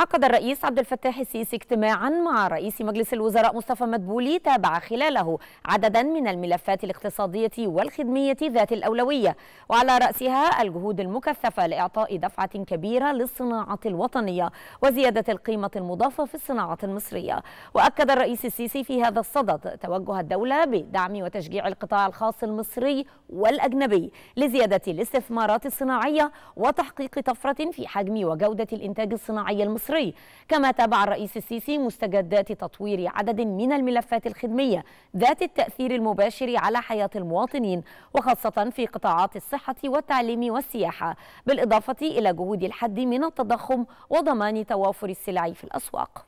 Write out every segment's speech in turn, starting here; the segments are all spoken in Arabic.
عقد الرئيس عبد الفتاح السيسي اجتماعا مع رئيس مجلس الوزراء مصطفى مدبولي تابع خلاله عددا من الملفات الاقتصادية والخدمية ذات الأولوية وعلى رأسها الجهود المكثفة لإعطاء دفعة كبيرة للصناعة الوطنية وزيادة القيمة المضافة في الصناعة المصرية وأكد الرئيس السيسي في هذا الصدد توجه الدولة بدعم وتشجيع القطاع الخاص المصري والأجنبي لزيادة الاستثمارات الصناعية وتحقيق طفرة في حجم وجودة الإنتاج الصناعي المصري المصري كما تابع الرئيس السيسي مستجدات تطوير عدد من الملفات الخدمية ذات التأثير المباشر على حياة المواطنين وخاصة في قطاعات الصحة والتعليم والسياحة بالإضافة إلى جهود الحد من التضخم وضمان توافر السلع في الأسواق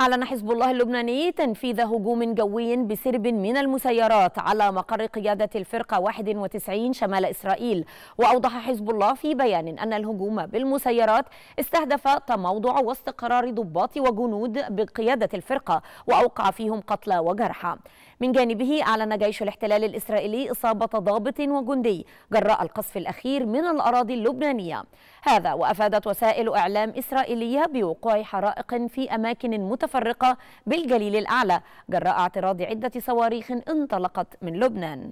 أعلن حزب الله اللبناني تنفيذ هجوم جوي بسرب من المسيرات على مقر قيادة الفرقة 91 شمال إسرائيل وأوضح حزب الله في بيان أن الهجوم بالمسيرات استهدف تموضع واستقرار ضباط وجنود بقيادة الفرقة وأوقع فيهم قتلى وجرحى من جانبه أعلن جيش الاحتلال الإسرائيلي إصابة ضابط وجندي جراء القصف الأخير من الأراضي اللبنانية هذا وأفادت وسائل إعلام إسرائيلية بوقوع حرائق في أماكن متفرقة بالجليل الأعلى جراء اعتراض عدة صواريخ انطلقت من لبنان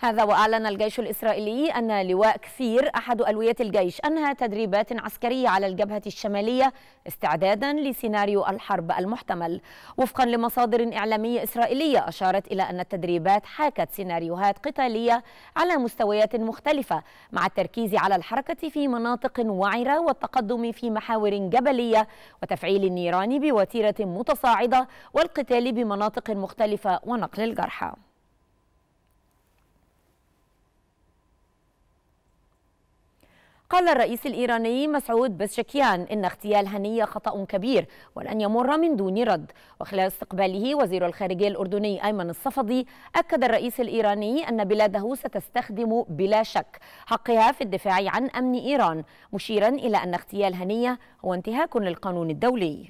هذا وأعلن الجيش الإسرائيلي أن لواء كثير أحد ألوية الجيش أنهى تدريبات عسكرية على الجبهة الشمالية استعدادا لسيناريو الحرب المحتمل وفقا لمصادر إعلامية إسرائيلية أشارت إلى أن التدريبات حاكت سيناريوهات قتالية على مستويات مختلفة مع التركيز على الحركة في مناطق وعرة والتقدم في محاور جبلية وتفعيل النيران بوتيرة متصاعدة والقتال بمناطق مختلفة ونقل الجرحى قال الرئيس الإيراني مسعود بزشكيان إن اغتيال هنية خطأ كبير ولن يمر من دون رد وخلال استقباله وزير الخارجية الأردني أيمن الصفدي أكد الرئيس الإيراني أن بلاده ستستخدم بلا شك حقها في الدفاع عن أمن إيران مشيرا إلى أن اغتيال هنية هو انتهاك للقانون الدولي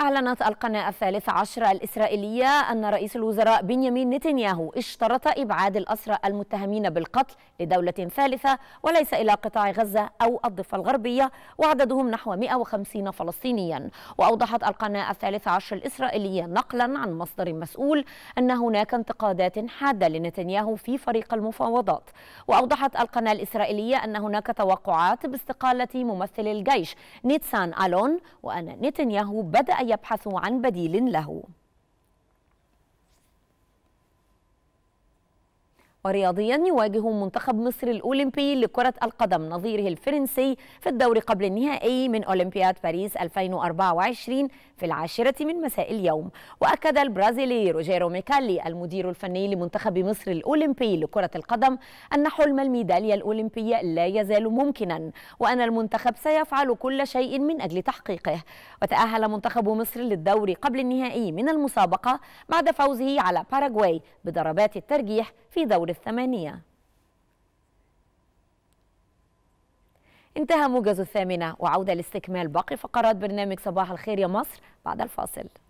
أعلنت القناة الثالثة عشر الإسرائيلية أن رئيس الوزراء بنيامين نتنياهو اشترط إبعاد الأسرى المتهمين بالقتل لدولة ثالثة وليس إلى قطاع غزة أو الضفة الغربية وعددهم نحو 150 فلسطينيا وأوضحت القناة الثالثة عشر الإسرائيلية نقلا عن مصدر مسؤول أن هناك انتقادات حادة لنتنياهو في فريق المفاوضات وأوضحت القناة الإسرائيلية أن هناك توقعات باستقالة ممثل الجيش نيتسان ألون وأن نتنياهو بدأ يبحث عن بديل له ورياضيا يواجه منتخب مصر الأولمبي لكرة القدم نظيره الفرنسي في الدور قبل النهائي من أولمبياد باريس 2024 في العاشرة من مساء اليوم وأكد البرازيلي روجيرو ميكالي المدير الفني لمنتخب مصر الأولمبي لكرة القدم أن حلم الميدالية الأولمبية لا يزال ممكنا وأن المنتخب سيفعل كل شيء من أجل تحقيقه وتأهل منتخب مصر للدور قبل النهائي من المسابقة بعد فوزه على باراغواي بضربات الترجيح في دور الثمانية انتهى موجز الثامنة وعودة لاستكمال باقي فقرات برنامج صباح الخير يا مصر بعد الفاصل